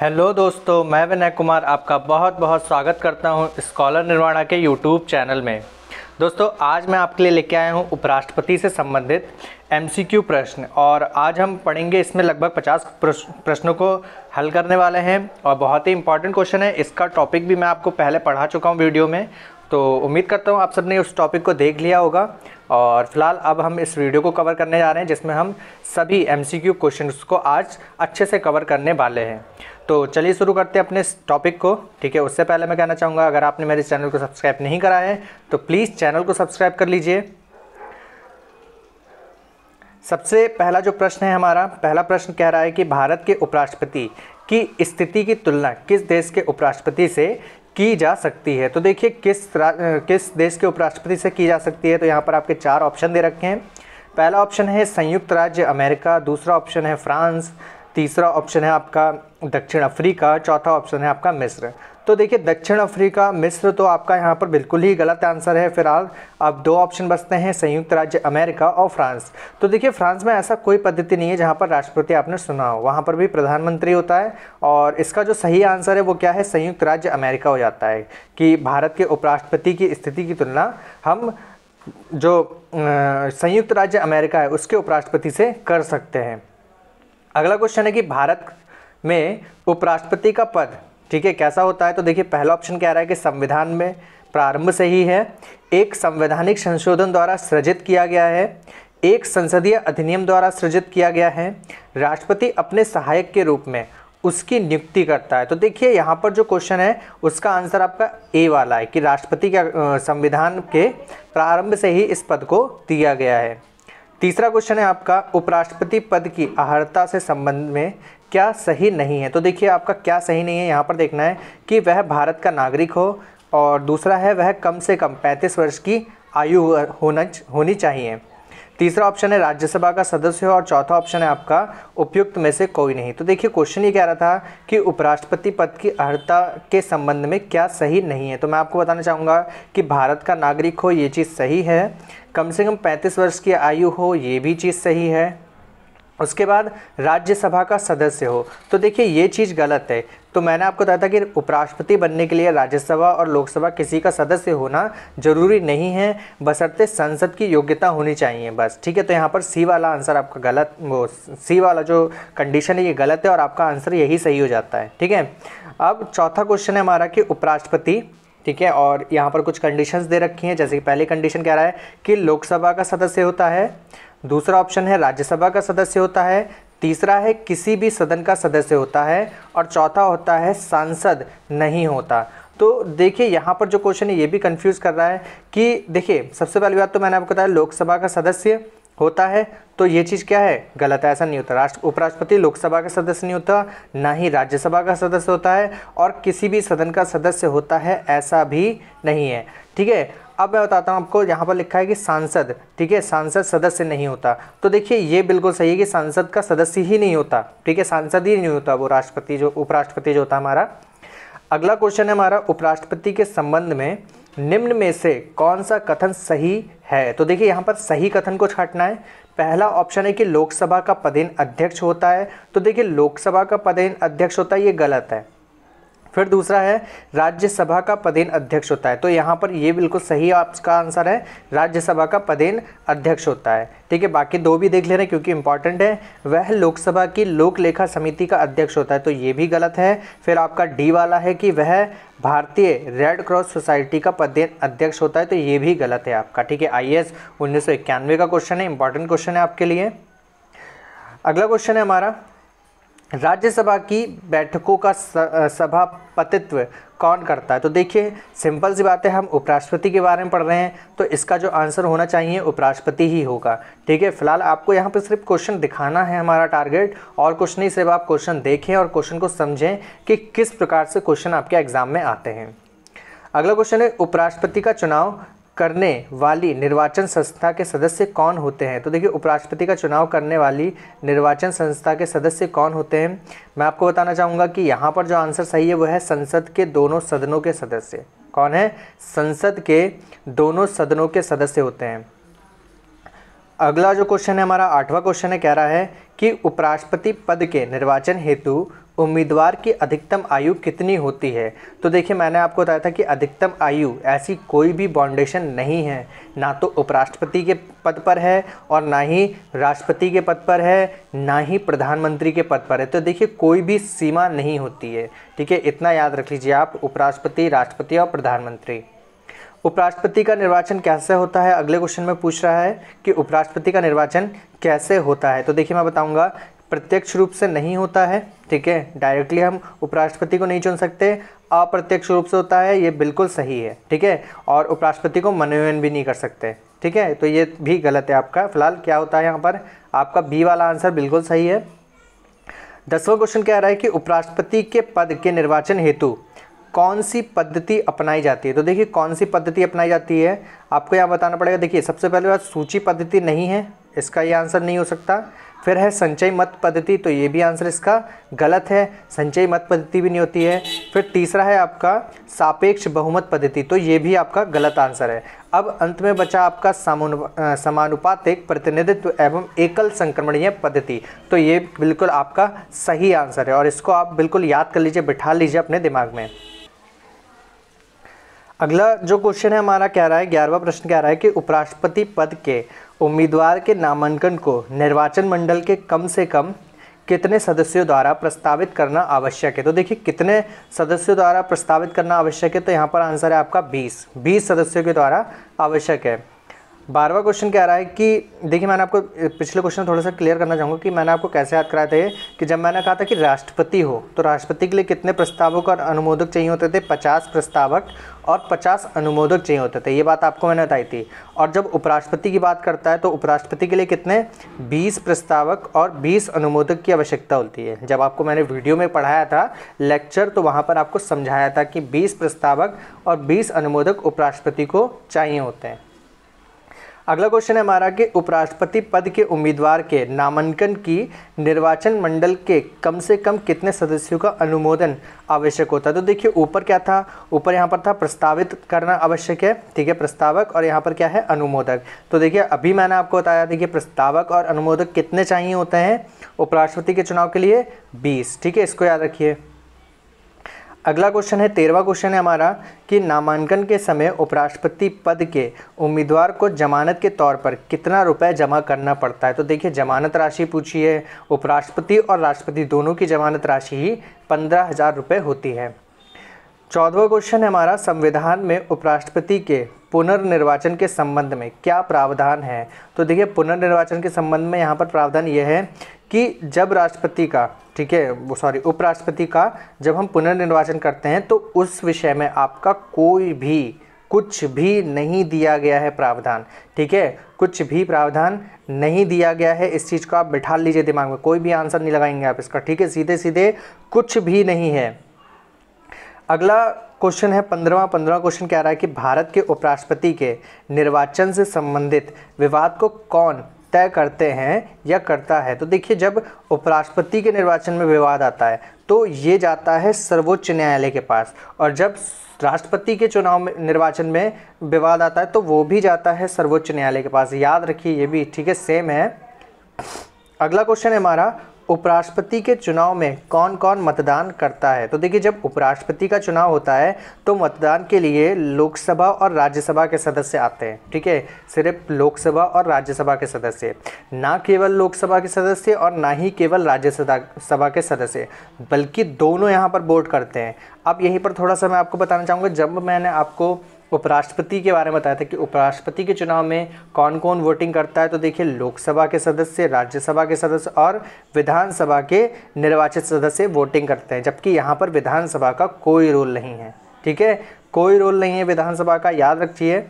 Hello दोस्तों मैं विनय कुमार आपका बहुत बहुत स्वागत करता हूं स्कॉलर निर्वाणा के यूट्यूब चैनल में दोस्तों आज मैं आपके लिए लेके आया हूं उपराष्ट्रपति से संबंधित एमसीक्यू प्रश्न और आज हम पढ़ेंगे इसमें लगभग 50 प्रश्नों को हल करने वाले हैं और बहुत ही इंपॉर्टेंट क्वेश्चन है इसका टॉपिक भी मैं आपको पहले पढ़ा चुका हूँ वीडियो में तो उम्मीद करता हूँ आप सबने उस टॉपिक को देख लिया होगा और फिलहाल अब हम इस वीडियो को कवर करने जा रहे हैं जिसमें हम सभी एम सी क्यू क्वेश्चन को आज अच्छे से कवर करने वाले हैं तो चलिए शुरू करते हैं अपने इस टॉपिक को ठीक है उससे पहले मैं कहना चाहूँगा अगर आपने मेरे चैनल को सब्सक्राइब नहीं करा है तो प्लीज़ चैनल को सब्सक्राइब कर लीजिए सबसे पहला जो प्रश्न है हमारा पहला प्रश्न कह रहा है कि भारत के उपराष्ट्रपति की स्थिति की तुलना किस देश के उपराष्ट्रपति से की जा सकती है तो देखिए किस किस देश के उपराष्ट्रपति से की जा सकती है तो यहाँ पर आपके चार ऑप्शन दे रखे हैं पहला ऑप्शन है संयुक्त राज्य अमेरिका दूसरा ऑप्शन है फ्रांस तीसरा ऑप्शन है आपका दक्षिण अफ्रीका चौथा ऑप्शन है आपका मिस्र तो देखिए दक्षिण अफ्रीका मिस्र तो आपका यहाँ पर बिल्कुल ही गलत आंसर है फिलहाल अब दो ऑप्शन बचते हैं संयुक्त राज्य अमेरिका और फ्रांस तो देखिए फ्रांस में ऐसा कोई पद्धति नहीं है जहाँ पर राष्ट्रपति आपने सुना हो वहाँ पर भी प्रधानमंत्री होता है और इसका जो सही आंसर है वो क्या है संयुक्त राज्य अमेरिका हो जाता है कि भारत के उपराष्ट्रपति की स्थिति की तुलना हम जो संयुक्त राज्य अमेरिका है उसके उपराष्ट्रपति से कर सकते हैं अगला क्वेश्चन है कि भारत में उपराष्ट्रपति का पद ठीक है कैसा होता है तो देखिए पहला ऑप्शन क्या रहा है कि संविधान में प्रारंभ से ही है एक संवैधानिक संशोधन द्वारा सृजित किया गया है एक संसदीय अधिनियम द्वारा सृजित किया गया है राष्ट्रपति अपने सहायक के रूप में उसकी नियुक्ति करता है तो देखिए यहाँ पर जो क्वेश्चन है उसका आंसर आपका ए वाला है कि राष्ट्रपति का संविधान के प्रारंभ से ही इस पद को दिया गया है तीसरा क्वेश्चन है आपका उपराष्ट्रपति पद की अहर्ता से संबंध में क्या सही नहीं है तो देखिए आपका क्या सही नहीं है यहाँ पर देखना है कि वह भारत का नागरिक हो और दूसरा है वह कम से कम पैंतीस वर्ष की आयु होना होनी चाहिए तीसरा ऑप्शन है राज्यसभा का सदस्य हो और चौथा ऑप्शन है आपका उपयुक्त में से कोई नहीं तो देखिए क्वेश्चन ये कह रहा था कि उपराष्ट्रपति पद की अर्हता के संबंध में क्या सही नहीं है तो मैं आपको बताना चाहूँगा कि भारत का नागरिक हो ये चीज़ सही है कम से कम पैंतीस वर्ष की आयु हो ये भी चीज़ सही है उसके बाद राज्यसभा का सदस्य हो तो देखिए ये चीज़ गलत है तो मैंने आपको बताया था कि उपराष्ट्रपति बनने के लिए राज्यसभा और लोकसभा किसी का सदस्य होना जरूरी नहीं है बसरते संसद की योग्यता होनी चाहिए बस ठीक है तो यहाँ पर सी वाला आंसर आपका गलत वो सी वाला जो कंडीशन है ये गलत है और आपका आंसर यही सही हो जाता है ठीक है अब चौथा क्वेश्चन है हमारा कि उपराष्ट्रपति ठीक है और यहाँ पर कुछ कंडीशंस दे रखी हैं जैसे कि पहली कंडीशन कह रहा है कि लोकसभा का सदस्य होता है दूसरा ऑप्शन है राज्यसभा का सदस्य होता है तीसरा है किसी भी सदन का सदस्य होता है और चौथा होता है सांसद नहीं होता तो देखिए यहाँ पर जो क्वेश्चन है ये भी कंफ्यूज कर रहा है कि देखिए सबसे पहली बात तो मैंने आपको बताया लोकसभा का सदस्य होता है तो ये चीज़ क्या है गलत है ऐसा नहीं होता राष्ट्र उपराष्ट्रपति लोकसभा का सदस्य नहीं होता ना ही राज्यसभा का सदस्य होता है और किसी भी सदन का सदस्य होता है ऐसा भी नहीं है ठीक है अब मैं बताता हूँ आपको यहाँ पर लिखा है कि सांसद ठीक है सांसद सदस्य नहीं होता तो देखिए ये बिल्कुल सही है कि सांसद का सदस्य ही नहीं होता ठीक है सांसद ही नहीं होता वो राष्ट्रपति जो उपराष्ट्रपति जो होता हमारा अगला क्वेश्चन है हमारा उपराष्ट्रपति के संबंध में निम्न में से कौन सा कथन सही है तो देखिए यहाँ पर सही कथन को छाटना है पहला ऑप्शन है कि लोकसभा का पदेन अध्यक्ष होता है तो देखिए लोकसभा का पदेन अध्यक्ष होता है ये गलत है फिर दूसरा है राज्यसभा का पदेन अध्यक्ष होता है तो यहाँ पर ये बिल्कुल सही आपका आंसर है राज्यसभा का पदेन अध्यक्ष होता है ठीक है बाकी दो भी देख ले रहे हैं क्योंकि इंपॉर्टेंट है वह लोकसभा की लोक लेखा समिति का अध्यक्ष होता है तो ये भी गलत है फिर आपका डी वाला है कि वह भारतीय रेड क्रॉस सोसाइटी का पदेन अध्यक्ष होता है तो ये भी गलत है आपका ठीक है आई एस का क्वेश्चन है इंपॉर्टेंट क्वेश्चन है आपके लिए अगला क्वेश्चन है हमारा राज्यसभा की बैठकों का सभापतित्व कौन करता है तो देखिए सिंपल सी बात है हम उपराष्ट्रपति के बारे में पढ़ रहे हैं तो इसका जो आंसर होना चाहिए उपराष्ट्रपति ही होगा ठीक है फिलहाल आपको यहाँ पर सिर्फ क्वेश्चन दिखाना है हमारा टारगेट और कुछ नहीं सिर्फ आप क्वेश्चन देखें और क्वेश्चन को समझें कि किस प्रकार से क्वेश्चन आपके एग्ज़ाम में आते हैं अगला क्वेश्चन है उपराष्ट्रपति का चुनाव करने वाली निर्वाचन संस्था के सदस्य कौन होते हैं तो देखिए उपराष्ट्रपति का चुनाव करने वाली निर्वाचन संस्था के सदस्य कौन होते हैं मैं आपको बताना चाहूँगा कि यहाँ पर जो आंसर सही है वह है संसद के दोनों सदनों के सदस्य कौन है संसद के दोनों सदनों के सदस्य होते हैं अगला जो क्वेश्चन है हमारा आठवां क्वेश्चन है कह रहा है कि उपराष्ट्रपति पद के निर्वाचन हेतु उम्मीदवार की अधिकतम आयु कितनी होती है तो देखिए मैंने आपको बताया था कि अधिकतम आयु ऐसी कोई भी बाउंडेशन नहीं है ना तो उपराष्ट्रपति के पद पर है और ना ही राष्ट्रपति के पद पर है ना ही प्रधानमंत्री के पद पर है तो देखिए कोई भी सीमा नहीं होती है ठीक है इतना याद रख लीजिए आप उपराष्ट्रपति राष्ट्रपति और प्रधानमंत्री उपराष्ट्रपति का निर्वाचन कैसे होता है अगले क्वेश्चन में पूछ रहा है कि उपराष्ट्रपति का निर्वाचन कैसे होता है तो देखिए मैं बताऊंगा प्रत्यक्ष रूप से नहीं होता है ठीक है डायरेक्टली हम उपराष्ट्रपति को नहीं चुन सकते अप्रत्यक्ष रूप से होता है ये बिल्कुल सही है ठीक है और उपराष्ट्रपति को मनोनयन भी नहीं कर सकते ठीक है तो ये भी गलत है आपका फिलहाल क्या होता है यहाँ पर आपका बी वाला आंसर बिल्कुल सही है दसवां क्वेश्चन कह रहा है कि उपराष्ट्रपति के पद के निर्वाचन हेतु कौन सी पद्धति अपनाई जाती है तो देखिए कौन सी पद्धति अपनाई जाती है आपको यहाँ बताना पड़ेगा देखिए सबसे पहले बात सूची पद्धति नहीं है इसका ये आंसर नहीं हो सकता फिर है संचय मत पद्धति तो ये भी आंसर इसका गलत है संचय मत पद्धति भी नहीं होती है फिर तीसरा है आपका सापेक्ष बहुमत पद्धति तो ये भी आपका गलत आंसर है अब अंत में बचा आपका समानुपातिक प्रतिनिधित्व एवं एकल संक्रमणीय पद्धति तो ये बिल्कुल आपका सही आंसर है और इसको आप बिल्कुल याद कर लीजिए बिठा लीजिए अपने दिमाग में अगला जो क्वेश्चन है हमारा कह रहा है ग्यारहवा प्रश्न कह रहा है कि उपराष्ट्रपति पद के उम्मीदवार के नामांकन को निर्वाचन मंडल के कम से कम कितने सदस्यों द्वारा प्रस्तावित करना आवश्यक है तो देखिए कितने सदस्यों द्वारा प्रस्तावित करना आवश्यक है तो यहाँ पर आंसर है आपका 20 20 सदस्यों के द्वारा आवश्यक है बारहवा क्वेश्चन क्या रहा है कि देखिए मैंने आपको पिछले क्वेश्चन थोड़ा सा क्लियर करना चाहूँगा कि मैंने आपको कैसे याद कराया थे कि जब मैंने कहा था कि राष्ट्रपति हो तो राष्ट्रपति के लिए कितने प्रस्तावक और अनुमोदक चाहिए होते थे पचास प्रस्तावक और पचास अनुमोदक चाहिए होते थे ये बात आपको मैंने बताई थी और जब उपराष्ट्रपति की बात करता है तो उपराष्ट्रपति के लिए कितने बीस प्रस्तावक और बीस अनुमोदक की आवश्यकता होती है जब आपको मैंने वीडियो में पढ़ाया था लेक्चर तो वहाँ पर आपको समझाया था कि बीस प्रस्तावक और बीस अनुमोदक उपराष्ट्रपति को चाहिए होते हैं अगला क्वेश्चन है हमारा कि उपराष्ट्रपति पद के उम्मीदवार के नामांकन की निर्वाचन मंडल के कम से कम कितने सदस्यों का अनुमोदन आवश्यक होता है तो देखिए ऊपर क्या था ऊपर यहाँ पर था प्रस्तावित करना आवश्यक है ठीक है प्रस्तावक और यहाँ पर क्या है अनुमोदक तो देखिए अभी मैंने आपको बताया देखिए प्रस्तावक और अनुमोदक कितने चाहिए होते हैं उपराष्ट्रपति के चुनाव के लिए बीस ठीक है इसको याद रखिए अगला क्वेश्चन है तेरहवा क्वेश्चन है हमारा कि नामांकन के समय उपराष्ट्रपति पद के उम्मीदवार को जमानत के तौर पर कितना रुपए जमा करना पड़ता है तो देखिए जमानत राशि पूछी है उपराष्ट्रपति और राष्ट्रपति दोनों की जमानत राशि ही पंद्रह हज़ार रुपये होती है चौदहवा क्वेश्चन है हमारा संविधान में उपराष्ट्रपति के पुनर्निर्वाचन के संबंध में क्या प्रावधान है तो देखिए पुनर्निर्वाचन के संबंध में यहाँ पर प्रावधान यह है कि जब राष्ट्रपति का ठीक है वो सॉरी उपराष्ट्रपति का जब हम पुनर्निर्वाचन करते हैं तो उस विषय में आपका कोई भी कुछ भी नहीं दिया गया है प्रावधान ठीक है कुछ भी प्रावधान नहीं दिया गया है इस चीज़ को आप बिठा लीजिए दिमाग में कोई भी आंसर नहीं लगाएंगे आप इसका ठीक है सीधे सीधे कुछ भी नहीं है अगला क्वेश्चन है पंद्रवा पंद्रवा क्वेश्चन कह रहा है कि भारत के उपराष्ट्रपति के निर्वाचन से संबंधित विवाद को कौन तय करते हैं या करता है तो देखिए जब उपराष्ट्रपति के निर्वाचन में विवाद आता है तो ये जाता है सर्वोच्च न्यायालय के पास और जब राष्ट्रपति के चुनाव में निर्वाचन में विवाद आता है तो वो भी जाता है सर्वोच्च न्यायालय के पास याद रखिए ये भी ठीक है सेम है अगला क्वेश्चन है हमारा उपराष्ट्रपति के चुनाव में कौन कौन मतदान करता है तो देखिए जब उपराष्ट्रपति का चुनाव होता है तो मतदान के लिए लोकसभा और राज्यसभा के सदस्य आते हैं ठीक है सिर्फ लोकसभा और राज्यसभा के सदस्य ना केवल लोकसभा के सदस्य और ना ही केवल राज्यसभा सभा के सदस्य बल्कि दोनों यहाँ पर वोट करते हैं अब यहीं पर थोड़ा सा मैं आपको बताना चाहूँगा जब मैंने आपको उपराष्ट्रपति के बारे में बताया था कि उपराष्ट्रपति के चुनाव में कौन कौन वोटिंग करता है तो देखिए लोकसभा के सदस्य राज्यसभा के सदस्य और विधानसभा के निर्वाचित सदस्य वोटिंग करते हैं जबकि यहाँ पर विधानसभा का कोई रोल नहीं है ठीक है कोई रोल नहीं है विधानसभा का याद रखिए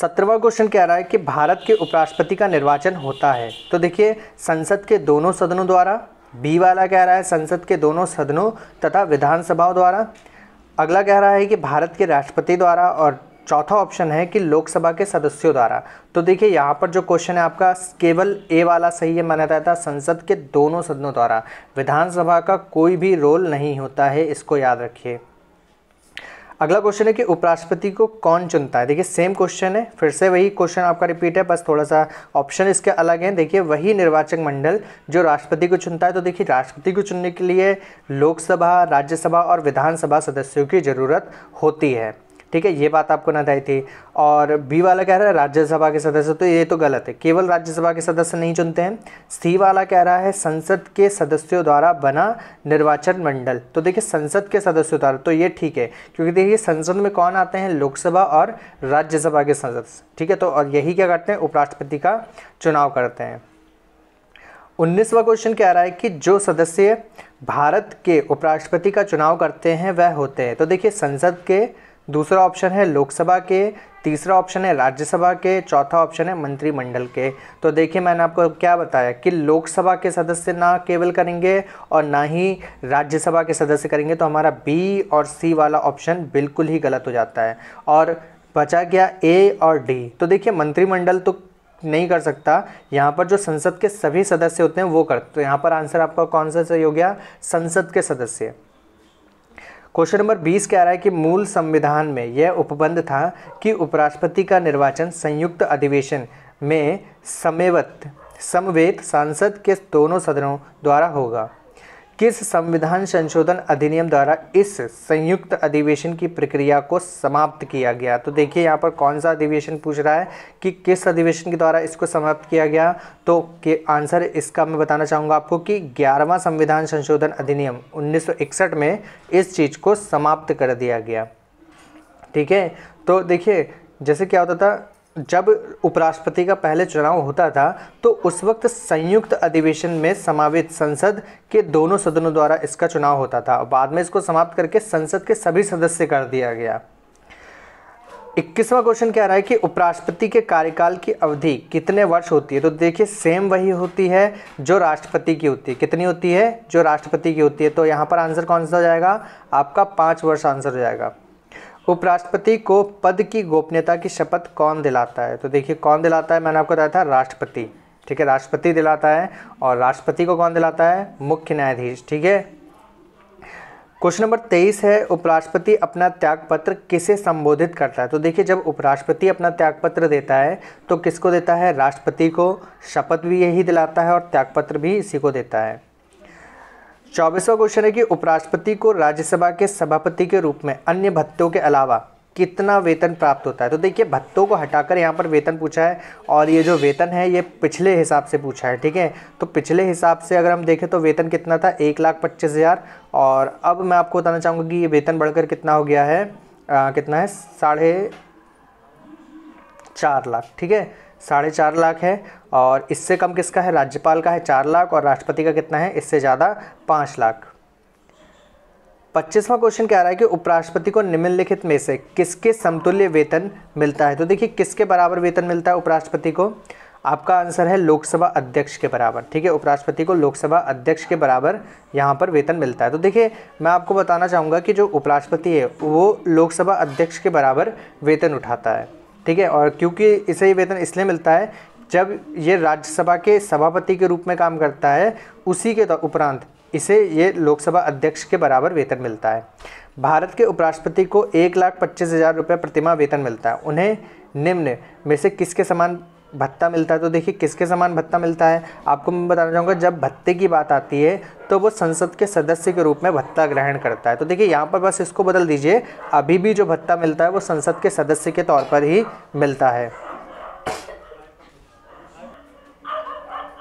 सत्रहवा क्वेश्चन कह रहा है कि भारत के उपराष्ट्रपति का निर्वाचन होता है तो देखिए संसद के दोनों सदनों द्वारा बी वाला कह रहा है संसद के दोनों सदनों तथा विधानसभाओं द्वारा अगला कह रहा है कि भारत के राष्ट्रपति द्वारा और चौथा ऑप्शन है कि लोकसभा के सदस्यों द्वारा तो देखिए यहाँ पर जो क्वेश्चन है आपका केवल ए वाला सही है माना जाता है संसद के दोनों सदनों द्वारा विधानसभा का कोई भी रोल नहीं होता है इसको याद रखिए अगला क्वेश्चन है कि उपराष्ट्रपति को कौन चुनता है देखिए सेम क्वेश्चन है फिर से वही क्वेश्चन आपका रिपीट है बस थोड़ा सा ऑप्शन इसके अलग हैं देखिए वही निर्वाचक मंडल जो राष्ट्रपति को चुनता है तो देखिए राष्ट्रपति को चुनने के लिए लोकसभा राज्यसभा और विधानसभा सदस्यों की ज़रूरत होती है ठीक है ये बात आपको ना दाई थी और बी वाला कह रहा है राज्यसभा के सदस्य तो ये तो गलत है केवल राज्यसभा के सदस्य नहीं चुनते हैं सी वाला कह रहा है संसद के सदस्यों द्वारा बना निर्वाचन मंडल तो देखिए संसद के सदस्यों द्वारा तो ये ठीक है क्योंकि देखिए संसद में कौन आते हैं लोकसभा और राज्यसभा के सदस्य ठीक है तो और यही क्या करते हैं उपराष्ट्रपति का चुनाव करते हैं उन्नीसवा क्वेश्चन कह रहा है कि जो सदस्य भारत के उपराष्ट्रपति का चुनाव करते हैं वह होते हैं तो देखिए संसद के दूसरा ऑप्शन है लोकसभा के तीसरा ऑप्शन है राज्यसभा के चौथा ऑप्शन है मंत्रिमंडल के तो देखिए मैंने आपको क्या बताया कि लोकसभा के सदस्य ना केवल करेंगे और ना ही राज्यसभा के सदस्य करेंगे तो हमारा बी और सी वाला ऑप्शन बिल्कुल ही गलत हो जाता है और बचा गया ए और डी तो देखिए मंत्रिमंडल तो नहीं कर सकता यहाँ पर जो संसद के सभी सदस्य होते हैं वो करते तो यहाँ पर आंसर आपका कौन सा सही हो गया संसद के सदस्य क्वेश्चन नंबर 20 कह रहा है कि मूल संविधान में यह उपबंध था कि उपराष्ट्रपति का निर्वाचन संयुक्त अधिवेशन में समेवत समवेत सांसद के दोनों सदनों द्वारा होगा किस संविधान संशोधन अधिनियम द्वारा इस संयुक्त अधिवेशन की प्रक्रिया को समाप्त किया गया तो देखिए यहाँ पर कौन सा अधिवेशन पूछ रहा है कि किस अधिवेशन के द्वारा इसको समाप्त किया गया तो के आंसर इसका मैं बताना चाहूँगा आपको कि ग्यारहवा संविधान संशोधन अधिनियम 1961 में इस चीज़ को समाप्त कर दिया गया ठीक है तो देखिए जैसे क्या होता था जब उपराष्ट्रपति का पहले चुनाव होता था तो उस वक्त संयुक्त अधिवेशन में समावित संसद के दोनों सदनों द्वारा इसका चुनाव होता था बाद में इसको समाप्त करके संसद के सभी सदस्य कर दिया गया इक्कीसवां क्वेश्चन क्या रहा है कि उपराष्ट्रपति के कार्यकाल की अवधि कितने वर्ष होती है तो देखिए सेम वही होती है जो राष्ट्रपति की होती है कितनी होती है जो राष्ट्रपति की होती है तो यहाँ पर आंसर कौन सा हो जाएगा आपका पाँच वर्ष आंसर हो जाएगा उपराष्ट्रपति को पद की गोपनीयता की शपथ कौन दिलाता है तो देखिए कौन दिलाता है मैंने आपको बताया था राष्ट्रपति ठीक है राष्ट्रपति दिलाता है और राष्ट्रपति को कौन दिलाता है मुख्य न्यायाधीश ठीक है क्वेश्चन नंबर तेईस है उपराष्ट्रपति अपना त्यागपत्र किसे संबोधित करता है तो देखिए जब उपराष्ट्रपति अपना त्यागपत्र देता है तो किसको देता है राष्ट्रपति को शपथ भी यही दिलाता है और त्यागपत्र भी इसी को देता है चौबीसवा क्वेश्चन है कि उपराष्ट्रपति को राज्यसभा के सभापति के रूप में अन्य भत्तों के अलावा कितना वेतन प्राप्त होता है तो देखिए भत्तों को हटाकर यहाँ पर वेतन पूछा है और ये जो वेतन है ये पिछले हिसाब से पूछा है ठीक है तो पिछले हिसाब से अगर हम देखें तो वेतन कितना था एक लाख पच्चीस हज़ार और अब मैं आपको बताना चाहूँगा कि ये वेतन बढ़कर कितना हो गया है आ, कितना है साढ़े चार लाख ठीक है साढ़े चार लाख है और इससे कम किसका है राज्यपाल का है चार लाख और राष्ट्रपति का कितना है इससे ज़्यादा पाँच लाख पच्चीसवां क्वेश्चन कह रहा है कि उपराष्ट्रपति को निम्नलिखित में से किसके समतुल्य वेतन मिलता है तो देखिए किसके बराबर वेतन मिलता है उपराष्ट्रपति को आपका आंसर है लोकसभा अध्यक्ष के बराबर ठीक है उपराष्ट्रपति को लोकसभा अध्यक्ष के बराबर यहाँ पर वेतन मिलता है तो देखिए मैं आपको बताना चाहूँगा कि जो उपराष्ट्रपति है वो लोकसभा अध्यक्ष के बराबर वेतन उठाता है ठीक है और क्योंकि इसे वेतन इसलिए मिलता है जब ये राज्यसभा के सभापति के रूप में काम करता है उसी के तो उपरांत इसे ये लोकसभा अध्यक्ष के बराबर वेतन मिलता है भारत के उपराष्ट्रपति को एक लाख पच्चीस हज़ार रुपये प्रतिमा वेतन मिलता है उन्हें निम्न में से किसके समान भत्ता मिलता है तो देखिए किसके समान भत्ता मिलता है आपको मैं बताना चाहूँगा जब भत्ते की बात आती है तो वो संसद के सदस्य के रूप में भत्ता ग्रहण करता है तो देखिए यहाँ पर बस इसको बदल दीजिए अभी भी जो भत्ता मिलता है वो संसद के सदस्य के तौर पर ही मिलता है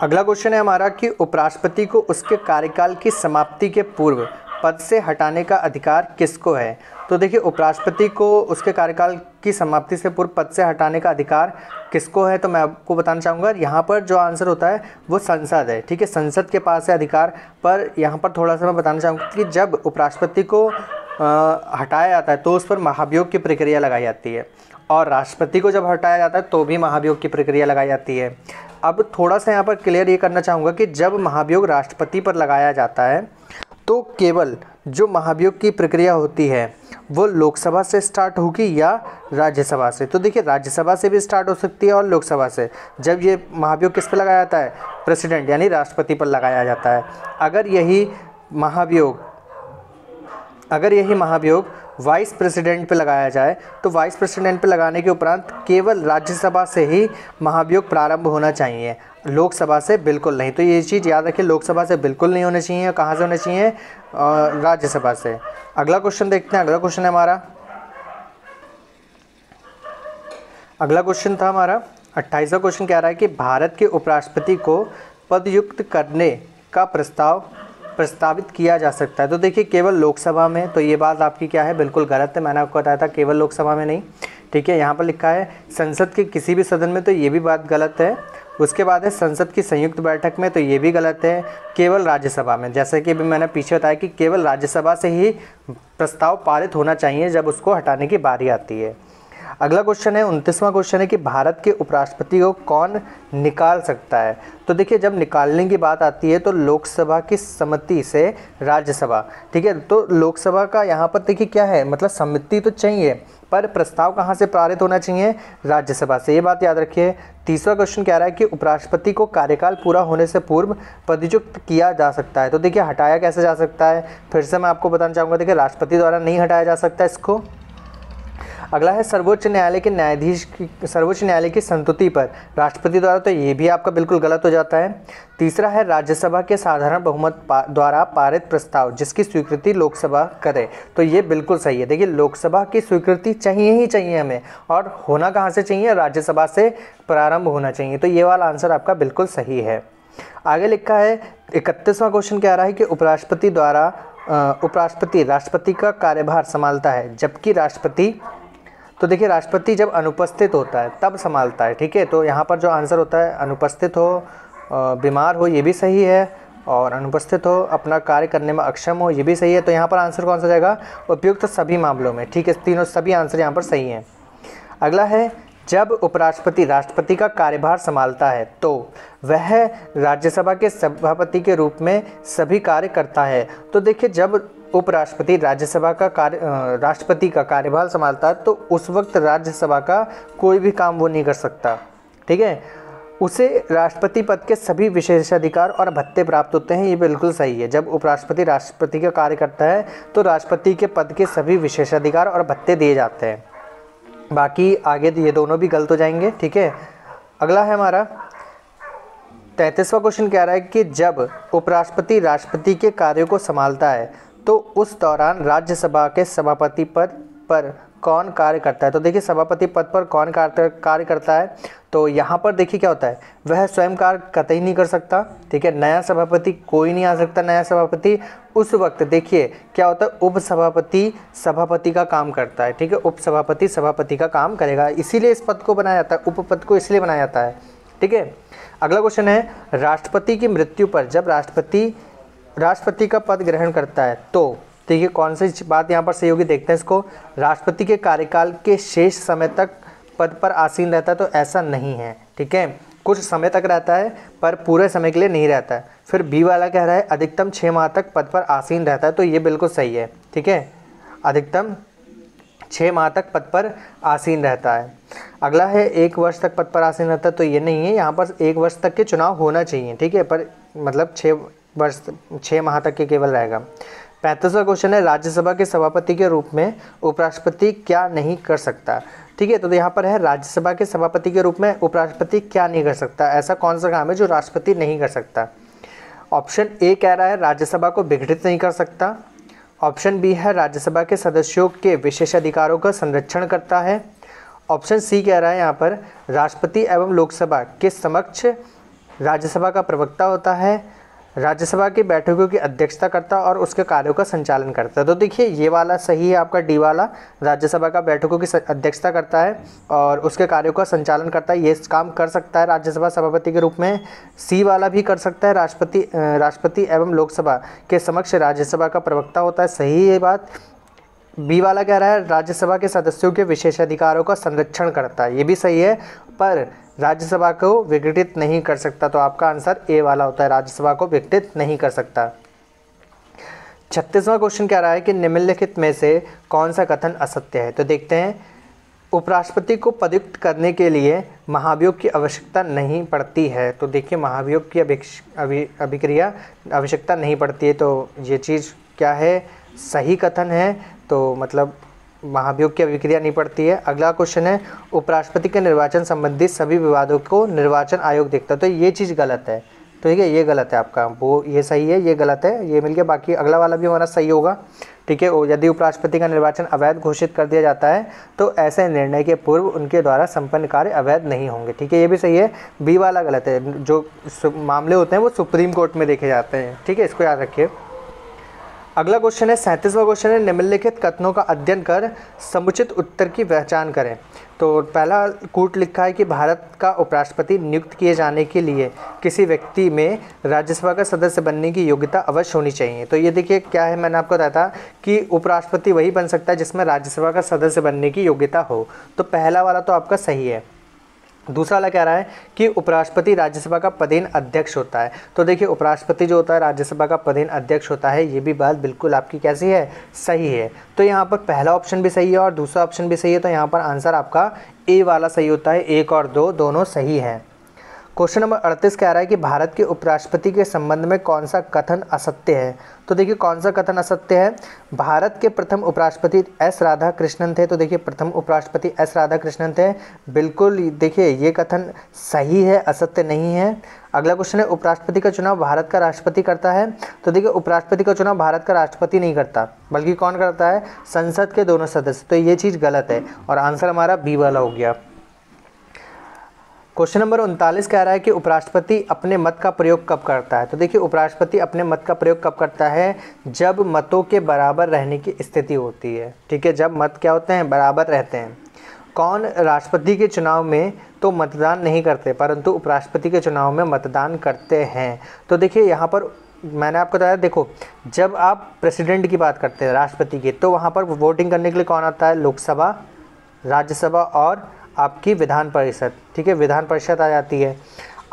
अगला क्वेश्चन है हमारा कि उपराष्ट्रपति को उसके कार्यकाल की समाप्ति के पूर्व पद से हटाने का अधिकार किसको है तो देखिए उपराष्ट्रपति को उसके कार्यकाल की समाप्ति से पूर्व पद से हटाने का अधिकार किसको है तो मैं आपको बताना चाहूँगा यहाँ पर जो आंसर होता है वो संसद है ठीक है संसद के पास है अधिकार पर यहाँ पर थोड़ा सा मैं बताना चाहूँगा कि जब उपराष्ट्रपति को आ, हटाया जाता है तो उस पर महाभियोग की प्रक्रिया लगाई जाती है और राष्ट्रपति को जब हटाया जाता है तो भी महाभियोग की प्रक्रिया लगाई जाती है अब थोड़ा सा यहाँ पर क्लियर ये करना चाहूँगा कि जब महाभियोग राष्ट्रपति पर लगाया जाता है तो केवल जो महाभियोग की प्रक्रिया होती है वो लोकसभा से स्टार्ट होगी या राज्यसभा से तो देखिए राज्यसभा से भी स्टार्ट हो सकती है और लोकसभा से जब ये महाभियोग किस पर लगाया जाता है प्रेसिडेंट यानी राष्ट्रपति पर लगाया जाता है अगर यही महाभियोग अगर यही महाभियोग वाइस प्रेसिडेंट पर लगाया जाए तो वाइस प्रेसिडेंट पर लगाने के उपरांत केवल राज्यसभा से ही महाभियोग प्रारंभ होना चाहिए लोकसभा से बिल्कुल नहीं तो ये चीज़ याद रखिए लोकसभा से बिल्कुल नहीं होना चाहिए कहाँ से होना चाहिए राज्यसभा से अगला क्वेश्चन देखते हैं अगला क्वेश्चन है हमारा अगला क्वेश्चन था हमारा अट्ठाईसवा क्वेश्चन कह रहा है कि भारत के उपराष्ट्रपति को पदयुक्त करने का प्रस्ताव प्रस्तावित किया जा सकता है तो देखिए केवल लोकसभा में तो ये बात आपकी क्या है बिल्कुल गलत है मैंने आपको बताया था केवल लोकसभा में नहीं ठीक है यहाँ पर लिखा है संसद के किसी भी सदन में तो ये भी बात गलत है उसके बाद है संसद की संयुक्त बैठक में तो ये भी गलत है केवल राज्यसभा में जैसे कि अभी मैंने पीछे बताया कि केवल राज्यसभा से ही प्रस्ताव पारित होना चाहिए जब उसको हटाने की बारी आती है अगला क्वेश्चन है उनतीसवां क्वेश्चन है कि भारत के उपराष्ट्रपति को कौन निकाल सकता है तो देखिए जब निकालने की बात आती है तो लोकसभा की सम्मति से राज्यसभा ठीक है तो लोकसभा का यहाँ पर देखिए क्या है मतलब सम्मति तो चाहिए पर प्रस्ताव कहाँ से पारित होना चाहिए राज्यसभा से ये बात याद रखिए तीसरा क्वेश्चन कह रहा है कि उपराष्ट्रपति को कार्यकाल पूरा होने से पूर्व पदयुक्त किया जा सकता है तो देखिए हटाया कैसे जा सकता है फिर से मैं आपको बताना चाहूँगा देखिए राष्ट्रपति द्वारा नहीं हटाया जा सकता इसको अगला है सर्वोच्च न्यायालय के न्यायाधीश की सर्वोच्च न्यायालय की संतुति पर राष्ट्रपति द्वारा तो ये भी आपका बिल्कुल गलत हो जाता है तीसरा है राज्यसभा के साधारण बहुमत पा, द्वारा पारित प्रस्ताव जिसकी स्वीकृति लोकसभा करे तो ये बिल्कुल सही है देखिए लोकसभा की स्वीकृति चाहिए ही चाहिए हमें और होना कहाँ से चाहिए राज्यसभा से प्रारंभ होना चाहिए तो ये वाला आंसर आपका बिल्कुल सही है आगे लिखा है इकतीसवां क्वेश्चन क्या आ रहा है कि उपराष्ट्रपति द्वारा उपराष्ट्रपति राष्ट्रपति का कार्यभार संभालता है जबकि राष्ट्रपति तो देखिए राष्ट्रपति जब अनुपस्थित होता है तब संभालता है ठीक है तो यहाँ पर जो आंसर होता है अनुपस्थित हो बीमार हो ये भी सही है और अनुपस्थित हो अपना कार्य करने में अक्षम हो ये भी सही है तो यहाँ पर आंसर कौन सा जाएगा उपयुक्त तो सभी मामलों में ठीक है तीनों सभी आंसर यहाँ पर सही हैं अगला है जब उपराष्ट्रपति राष्ट्रपति का कार्यभार संभालता है तो वह राज्यसभा के सभापति के रूप में सभी कार्य करता है तो देखिए जब उपराष्ट्रपति राज्यसभा का कार्य राष्ट्रपति का कार्यभार संभालता है तो उस वक्त राज्यसभा का कोई भी काम वो नहीं कर सकता ठीक है उसे राष्ट्रपति पद के सभी विशेषाधिकार और भत्ते प्राप्त होते हैं ये बिल्कुल सही है जब उपराष्ट्रपति राष्ट्रपति का कार्य करता है तो राष्ट्रपति के पद के सभी विशेषाधिकार और भत्ते दिए जाते हैं बाकी आगे ये दोनों भी गलत हो जाएंगे ठीक है अगला है हमारा तैंतीसवा क्वेश्चन कह रहा है कि जब उपराष्ट्रपति राष्ट्रपति के कार्यों को संभालता है तो उस दौरान राज्यसभा के सभापति पद पर कौन कार्य करता है तो देखिए सभापति पद पर कौन कार्य करता है तो यहाँ पर देखिए क्या होता है वह स्वयं कार्य कतई नहीं कर सकता ठीक है नया सभापति कोई नहीं आ सकता नया सभापति उस वक्त देखिए क्या होता है उपसभापति सभापति का काम करता है ठीक है उपसभापति सभापति का काम करेगा इसीलिए इस पद को बनाया जाता है उप पद को इसलिए बनाया जाता है ठीक है अगला क्वेश्चन है राष्ट्रपति की मृत्यु पर जब राष्ट्रपति राष्ट्रपति का पद ग्रहण करता है तो तो कौन सी बात यहाँ पर सही होगी देखते हैं इसको राष्ट्रपति के कार्यकाल के शेष समय तक पद पर आसीन रहता है तो ऐसा नहीं है ठीक है कुछ समय तक रहता है पर पूरे समय के लिए नहीं रहता है फिर बी वाला कह रहा है अधिकतम छः माह तक पद पर आसीन रहता है तो ये बिल्कुल सही है ठीक है अधिकतम छः माह तक पद पर आसीन रहता है अगला है एक वर्ष तक पद पर आसीन रहता है तो ये नहीं है यहाँ पर एक वर्ष तक के चुनाव होना चाहिए ठीक है पर मतलब छः वर्ष छः माह तक के केवल रहेगा पैंतीसवा क्वेश्चन है राज्यसभा के सभापति के रूप में उपराष्ट्रपति क्या नहीं कर सकता ठीक है तो यहाँ पर है राज्यसभा के सभापति के रूप में उपराष्ट्रपति क्या नहीं कर सकता ऐसा कौन सा काम है जो राष्ट्रपति नहीं कर सकता ऑप्शन ए कह रहा है राज्यसभा को विघटित नहीं कर सकता ऑप्शन बी है राज्यसभा के सदस्यों के विशेषाधिकारों का संरक्षण करता है ऑप्शन सी कह रहा है यहाँ पर राष्ट्रपति एवं लोकसभा के समक्ष राज्यसभा का प्रवक्ता होता है राज्यसभा की बैठकों की अध्यक्षता करता और उसके कार्यों का संचालन करता है तो देखिए ये वाला सही है आपका डी वाला राज्यसभा का बैठकों की अध्यक्षता करता है और उसके कार्यों का संचालन करता है ये काम कर सकता है राज्यसभा सभापति के रूप में सी वाला भी कर सकता है राष्ट्रपति राष्ट्रपति एवं लोकसभा के समक्ष राज्यसभा का प्रवक्ता होता है सही ये बात बी वाला कह रहा है राज्यसभा के सदस्यों के विशेषाधिकारों का संरक्षण करता है ये भी सही है पर राज्यसभा को विघटित नहीं कर सकता तो आपका आंसर ए वाला होता है राज्यसभा को विघटित नहीं कर सकता छत्तीसवां क्वेश्चन कह रहा है कि निम्नलिखित में से कौन सा कथन असत्य है तो देखते हैं उपराष्ट्रपति को पदयुक्त करने के लिए महाभियोग की आवश्यकता नहीं पड़ती है तो देखिए महाभियोग की अभिक्रिया आवश्यकता नहीं पड़ती है तो ये चीज़ क्या है सही कथन है तो मतलब महाभियोग की अभिक्रिया नहीं पड़ती है अगला क्वेश्चन है उपराष्ट्रपति के निर्वाचन संबंधी सभी विवादों को निर्वाचन आयोग देखता है तो ये चीज़ गलत है तो ठीक है ये गलत है आपका वो ये सही है ये गलत है ये मिल गया बाकी अगला वाला भी हमारा सही होगा ठीक है यदि उपराष्ट्रपति का निर्वाचन अवैध घोषित कर दिया जाता है तो ऐसे निर्णय के पूर्व उनके द्वारा संपन्न कार्य अवैध नहीं होंगे ठीक है ये भी सही है बी वाला गलत है जो मामले होते हैं वो सुप्रीम कोर्ट में देखे जाते हैं ठीक है इसको याद रखिए अगला क्वेश्चन है सैंतीसवा क्वेश्चन है निम्नलिखित कथनों का अध्ययन कर समुचित उत्तर की पहचान करें तो पहला कूट लिखा है कि भारत का उपराष्ट्रपति नियुक्त किए जाने के लिए किसी व्यक्ति में राज्यसभा का सदस्य बनने की योग्यता अवश्य होनी चाहिए तो ये देखिए क्या है मैंने आपको बताया था कि उपराष्ट्रपति वही बन सकता है जिसमें राज्यसभा का सदस्य बनने की योग्यता हो तो पहला वाला तो आपका सही है दूसरा वाला कह रहा है कि उपराष्ट्रपति राज्यसभा का पदेन अध्यक्ष होता है तो देखिए उपराष्ट्रपति जो होता है राज्यसभा का पदेन अध्यक्ष होता है ये भी बात बिल्कुल आपकी कैसी है सही है तो यहाँ पर पहला ऑप्शन भी सही है और दूसरा ऑप्शन भी सही है तो यहाँ पर आंसर आपका ए वाला सही होता है एक और दो दोनों सही हैं क्वेश्चन नंबर अड़तीस कह रहा है कि भारत के उपराष्ट्रपति के संबंध में कौन सा कथन असत्य है तो देखिए कौन सा कथन असत्य है भारत के प्रथम उपराष्ट्रपति एस राधा कृष्णन थे तो देखिए प्रथम उपराष्ट्रपति एस राधा कृष्णन थे बिल्कुल देखिए ये कथन सही है असत्य नहीं है अगला क्वेश्चन है उपराष्ट्रपति का चुनाव भारत का राष्ट्रपति करता है तो देखिए उपराष्ट्रपति का चुनाव भारत का राष्ट्रपति नहीं करता बल्कि कौन करता है संसद के दोनों सदस्य तो ये चीज़ गलत है और आंसर हमारा बी वाला हो गया क्वेश्चन नंबर उनतालीस कह रहा है कि उपराष्ट्रपति अपने मत का प्रयोग कब करता है तो देखिए उपराष्ट्रपति अपने मत का प्रयोग कब करता है जब मतों के बराबर रहने की स्थिति होती है ठीक है जब मत क्या होते हैं बराबर रहते हैं कौन राष्ट्रपति के चुनाव में तो मतदान नहीं करते परंतु उपराष्ट्रपति के चुनाव में मतदान करते हैं तो देखिए यहाँ पर मैंने आपको बताया देखो जब आप प्रेसिडेंट की बात करते हैं राष्ट्रपति की तो वहाँ पर वोटिंग करने के लिए कौन आता है लोकसभा राज्यसभा और आपकी विधान परिषद ठीक है विधान परिषद आ जाती है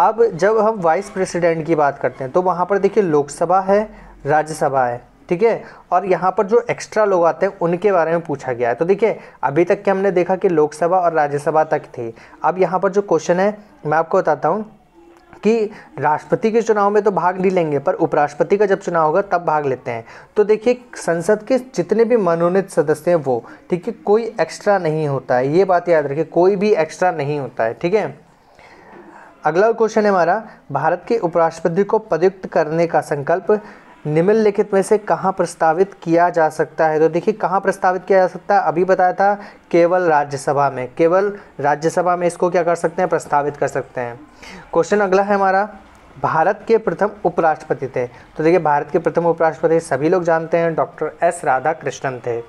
अब जब हम वाइस प्रेसिडेंट की बात करते हैं तो वहाँ पर देखिए लोकसभा है राज्यसभा है ठीक है और यहाँ पर जो एक्स्ट्रा लोग आते हैं उनके बारे में पूछा गया है तो देखिए अभी तक के हमने देखा कि लोकसभा और राज्यसभा तक थी अब यहाँ पर जो क्वेश्चन है मैं आपको बताता हूँ कि राष्ट्रपति के चुनाव में तो भाग नहीं लेंगे पर उपराष्ट्रपति का जब चुनाव होगा तब भाग लेते हैं तो देखिए संसद के जितने भी मनोनीत सदस्य हैं वो ठीक है कोई एक्स्ट्रा नहीं होता है ये बात याद रखिए कोई भी एक्स्ट्रा नहीं होता है ठीक है अगला क्वेश्चन है हमारा भारत के उपराष्ट्रपति को प्रयुक्त करने का संकल्प निम्नलिखित में से कहाँ प्रस्तावित किया जा सकता है तो देखिए कहाँ प्रस्तावित किया जा सकता है अभी बताया था केवल राज्यसभा में केवल राज्यसभा में इसको क्या कर सकते हैं प्रस्तावित कर सकते हैं क्वेश्चन अगला है हमारा भारत के प्रथम उपराष्ट्रपति थे तो देखिए भारत के प्रथम उपराष्ट्रपति सभी लोग जानते हैं डॉक्टर एस राधा कृष्णन थे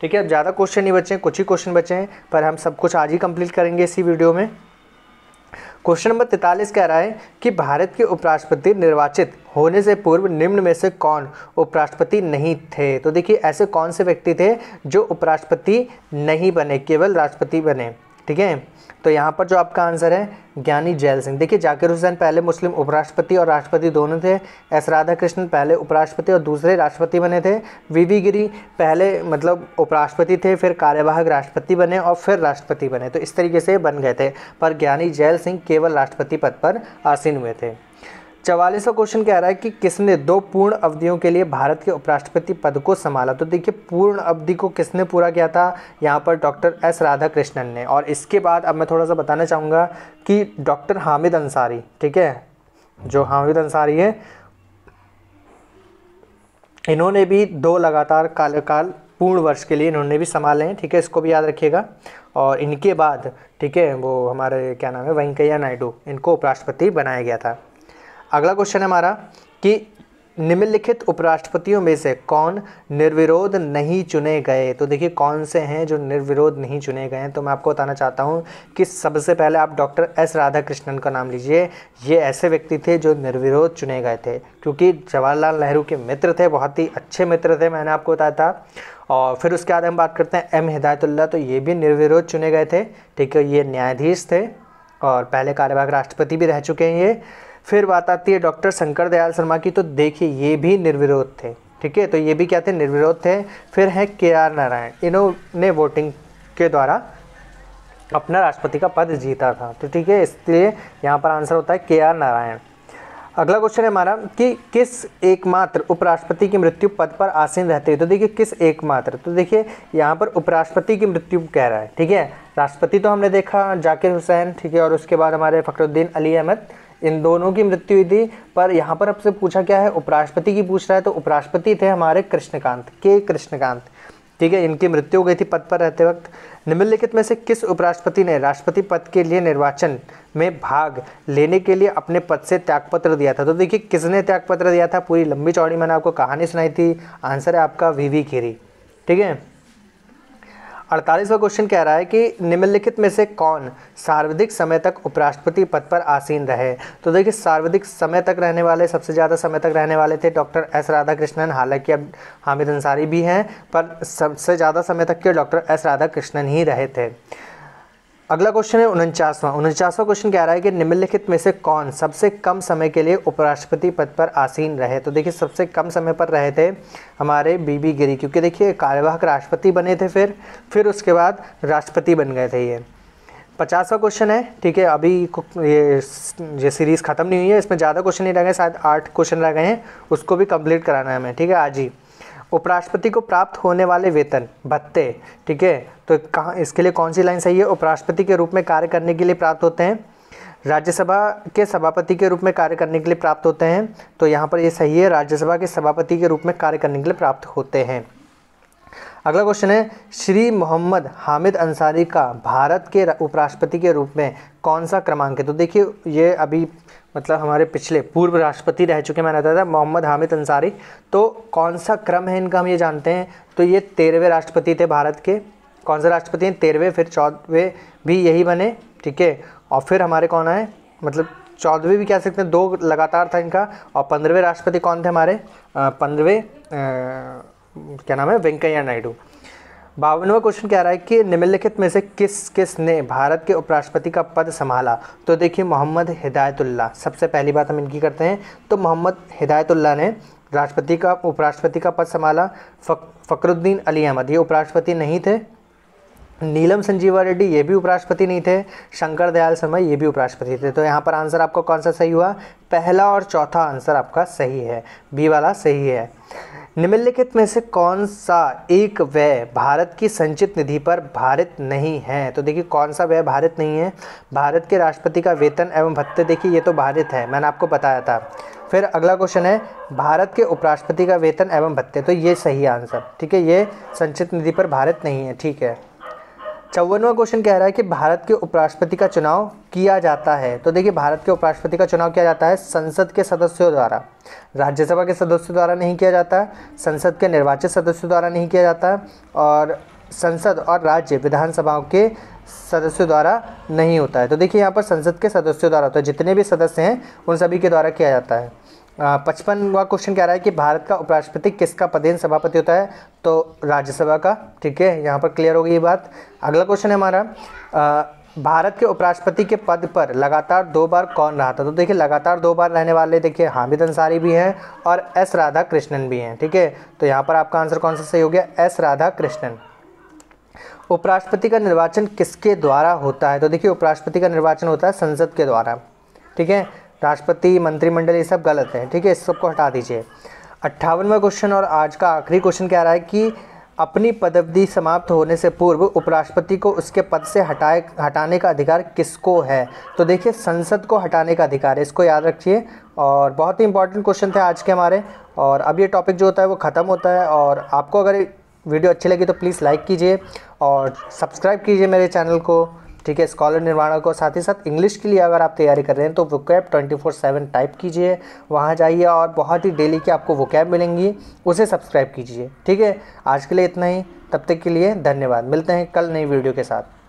ठीक है अब ज़्यादा क्वेश्चन नहीं बचे हैं कुछ ही क्वेश्चन बचे हैं पर हम सब कुछ आज ही कंप्लीट करेंगे इसी वीडियो में क्वेश्चन नंबर तैतालीस कह रहा है कि भारत के उपराष्ट्रपति निर्वाचित होने से पूर्व निम्न में से कौन उपराष्ट्रपति नहीं थे तो देखिए ऐसे कौन से व्यक्ति थे जो उपराष्ट्रपति नहीं बने केवल राष्ट्रपति बने ठीक है तो यहाँ पर जो आपका आंसर है ज्ञानी जैल सिंह देखिए जाकिर हुसैन पहले मुस्लिम उपराष्ट्रपति और राष्ट्रपति दोनों थे एस राधा कृष्णन पहले उपराष्ट्रपति और दूसरे राष्ट्रपति बने थे वीवी गिरी पहले मतलब उपराष्ट्रपति थे फिर कार्यवाहक राष्ट्रपति बने और फिर राष्ट्रपति बने तो इस तरीके से बन गए थे पर ज्ञानी जैल सिंह केवल राष्ट्रपति पद पर आसीन हुए थे चवालीसवा क्वेश्चन कह रहा है कि किसने दो पूर्ण अवधियों के लिए भारत के उपराष्ट्रपति पद को संभाला तो देखिए पूर्ण अवधि को किसने पूरा किया था यहाँ पर डॉक्टर एस राधा कृष्णन ने और इसके बाद अब मैं थोड़ा सा बताना चाहूँगा कि डॉक्टर हामिद अंसारी ठीक है जो हामिद अंसारी है इन्होंने भी दो लगातार कार्यकाल पूर्ण वर्ष के लिए इन्होंने भी संभाले हैं ठीक है इसको भी याद रखिएगा और इनके बाद ठीक है वो हमारे क्या नाम है वेंकैया नायडू इनको उपराष्ट्रपति बनाया गया था अगला क्वेश्चन है हमारा कि निम्नलिखित उपराष्ट्रपतियों में से कौन निर्विरोध नहीं चुने गए तो देखिए कौन से हैं जो निर्विरोध नहीं चुने गए हैं तो मैं आपको बताना चाहता हूं कि सबसे पहले आप डॉक्टर एस राधाकृष्णन का नाम लीजिए ये ऐसे व्यक्ति थे जो निर्विरोध चुने गए थे क्योंकि जवाहरलाल नेहरू के मित्र थे बहुत ही अच्छे मित्र थे मैंने आपको बताया था और फिर उसके बाद हम बात करते हैं एम हिदायतुल्ला तो ये भी निर्विरोध चुने गए थे ठीक है ये न्यायाधीश थे और पहले कार्यवाहक राष्ट्रपति भी रह चुके हैं ये फिर बात आती है डॉक्टर शंकर दयाल शर्मा की तो देखिए ये भी निर्विरोध थे ठीक है तो ये भी क्या थे निर्विरोध थे फिर हैं के आर नारायण इन्होंने वोटिंग के द्वारा अपना राष्ट्रपति का पद जीता था तो ठीक है इसलिए यहाँ पर आंसर होता है के आर नारायण अगला क्वेश्चन है हमारा कि किस एकमात्र उपराष्ट्रपति की मृत्यु पद पर आसीन रहते है तो देखिए किस एकमात्र तो देखिए यहाँ पर उपराष्ट्रपति की मृत्यु कह रहा है ठीक है राष्ट्रपति तो हमने देखा जाकिर हुसैन ठीक है और उसके बाद हमारे फ़खरुद्दीन अली अहमद इन दोनों की मृत्यु हुई थी पर यहाँ पर आपसे पूछा क्या है उपराष्ट्रपति की पूछ रहा है तो उपराष्ट्रपति थे हमारे कृष्णकांत के कृष्णकांत ठीक है इनकी मृत्यु हो गई थी पद पर रहते वक्त निम्नलिखित में से किस उपराष्ट्रपति ने राष्ट्रपति पद के लिए निर्वाचन में भाग लेने के लिए अपने पद से त्यागपत्र दिया था तो देखिए किसने त्यागपत्र दिया था पूरी लंबी चौड़ी मैंने आपको कहानी सुनाई थी आंसर है आपका वी वी ठीक है अड़तालीसवा क्वेश्चन कह रहा है कि निम्नलिखित में से कौन सार्वधिक समय तक उपराष्ट्रपति पद पर आसीन रहे तो देखिए सार्वधिक समय तक रहने वाले सबसे ज़्यादा समय तक रहने वाले थे डॉक्टर एस राधाकृष्णन हालांकि अब हामिद अंसारी भी हैं पर सबसे ज़्यादा समय तक के डॉक्टर एस राधाकृष्णन ही रहे थे अगला क्वेश्चन है उनचासवां उनचासवां क्वेश्चन कह रहा है कि निम्नलिखित में से कौन सबसे कम समय के लिए उपराष्ट्रपति पद पर आसीन रहे तो देखिए सबसे कम समय पर रहे थे हमारे बीबी गिरी क्योंकि देखिए कार्यवाहक राष्ट्रपति बने थे फिर फिर उसके बाद राष्ट्रपति बन गए थे ये पचासवा क्वेश्चन है ठीक है अभी ये ये सीरीज़ ख़त्म नहीं हुई है इसमें ज़्यादा क्वेश्चन नहीं रह गए शायद आठ क्वेश्चन रह गए हैं उसको भी कंप्लीट कराना है हमें ठीक है आज ही उपराष्ट्रपति को प्राप्त होने वाले वेतन भत्ते ठीक है तो कहाँ इसके लिए कौन सी लाइन सही है उपराष्ट्रपति के रूप में कार्य करने के लिए प्राप्त होते हैं राज्यसभा के सभापति के रूप में कार्य करने के लिए प्राप्त होते हैं तो यहाँ पर ये सही है राज्यसभा के सभापति के रूप में कार्य करने के लिए प्राप्त होते हैं अगला क्वेश्चन है श्री मोहम्मद हामिद अंसारी का भारत के उपराष्ट्रपति के रूप में कौन सा क्रमांक है तो देखिए ये अभी मतलब हमारे पिछले पूर्व राष्ट्रपति रह चुके मैंने बताया था मोहम्मद हामिद अंसारी तो कौन सा क्रम है इनका हम ये जानते हैं तो ये तेरहवें राष्ट्रपति थे भारत के कौन से राष्ट्रपति हैं तेरहवें फिर चौदहवें भी यही बने ठीक है और फिर हमारे कौन आए मतलब चौदहवें भी कह सकते हैं दो लगातार था इनका और पंद्रहवें राष्ट्रपति कौन थे हमारे पंद्रहवें क्या नाम है वेंकैया नायडू बावनवा क्वेश्चन कह रहा है कि निम्नलिखित में से किस किस ने भारत के उपराष्ट्रपति का पद संभाला तो देखिए मोहम्मद हिदायतुल्ला सबसे पहली बात हम इनकी करते हैं तो मोहम्मद हिदायतुल्ला ने राष्ट्रपति का उपराष्ट्रपति का पद संभाला फक, फ़करुद्दीन अली अहमद ये उपराष्ट्रपति नहीं थे नीलम संजीवा रेड्डी ये भी उपराष्ट्रपति नहीं थे शंकर दयाल शर्मा ये भी उपराष्ट्रपति थे तो यहाँ पर आंसर आपका कौन सा सही हुआ पहला और चौथा आंसर आपका सही है बी वाला सही है निम्नलिखित में से कौन सा एक व्यय भारत की संचित निधि पर भारत नहीं है तो देखिए कौन सा व्यय भारत नहीं है भारत के राष्ट्रपति का वेतन एवं भत्ते देखिए ये तो भारत है मैंने आपको बताया था फिर अगला क्वेश्चन है भारत के उपराष्ट्रपति का वेतन एवं भत्ते तो ये सही आंसर ठीक है ये संचित निधि पर भारत नहीं है ठीक है चौवनवा क्वेश्चन कह रहा है कि भारत के उपराष्ट्रपति का चुनाव किया जाता है तो देखिए भारत के उपराष्ट्रपति का चुनाव किया जाता है संसद के सदस्यों द्वारा राज्यसभा के सदस्यों द्वारा नहीं किया जाता है संसद के निर्वाचित सदस्यों द्वारा नहीं किया जाता है और संसद और राज्य विधानसभाओं के सदस्यों द्वारा नहीं होता है तो देखिए यहाँ पर संसद के सदस्यों द्वारा होता तो है जितने भी सदस्य हैं उन सभी के द्वारा किया जाता है पचपनवा क्वेश्चन कह रहा है कि भारत का उपराष्ट्रपति किसका पदेन सभापति होता है तो राज्यसभा का ठीक है यहाँ पर क्लियर होगी ये बात अगला क्वेश्चन है हमारा भारत के उपराष्ट्रपति के पद पर लगातार दो बार कौन रहा था तो देखिए लगातार दो बार रहने वाले देखिए हामिद अंसारी भी हैं और एस राधा कृष्णन भी हैं ठीक है थीके? तो यहाँ पर आपका आंसर कौन सा सही हो गया एस राधा कृष्णन उपराष्ट्रपति का निर्वाचन किसके द्वारा होता है तो देखिए उपराष्ट्रपति का निर्वाचन होता है संसद के द्वारा ठीक है राष्ट्रपति मंत्रिमंडल ये सब गलत है ठीक है इस सबको हटा दीजिए अट्ठावनवा क्वेश्चन और आज का आखिरी क्वेश्चन क्या रहा है कि अपनी पदवधि समाप्त होने से पूर्व उपराष्ट्रपति को उसके पद से हटाए हटाने का अधिकार किसको है तो देखिए संसद को हटाने का अधिकार है इसको याद रखिए और बहुत ही इंपॉर्टेंट क्वेश्चन थे आज के हमारे और अब ये टॉपिक जो होता है वो ख़त्म होता है और आपको अगर वीडियो अच्छी लगी तो प्लीज़ लाइक कीजिए और सब्सक्राइब कीजिए मेरे चैनल को ठीक है स्कॉलर निर्माण को साथ ही साथ इंग्लिश के लिए अगर आप तैयारी कर रहे हैं तो vocab twenty four seven type कीजिए वहाँ जाइए और बहुत ही डेली की आपको वोकैब मिलेंगी उसे सब्सक्राइब कीजिए ठीक है आज के लिए इतना ही तब तक के लिए धन्यवाद मिलते हैं कल नई वीडियो के साथ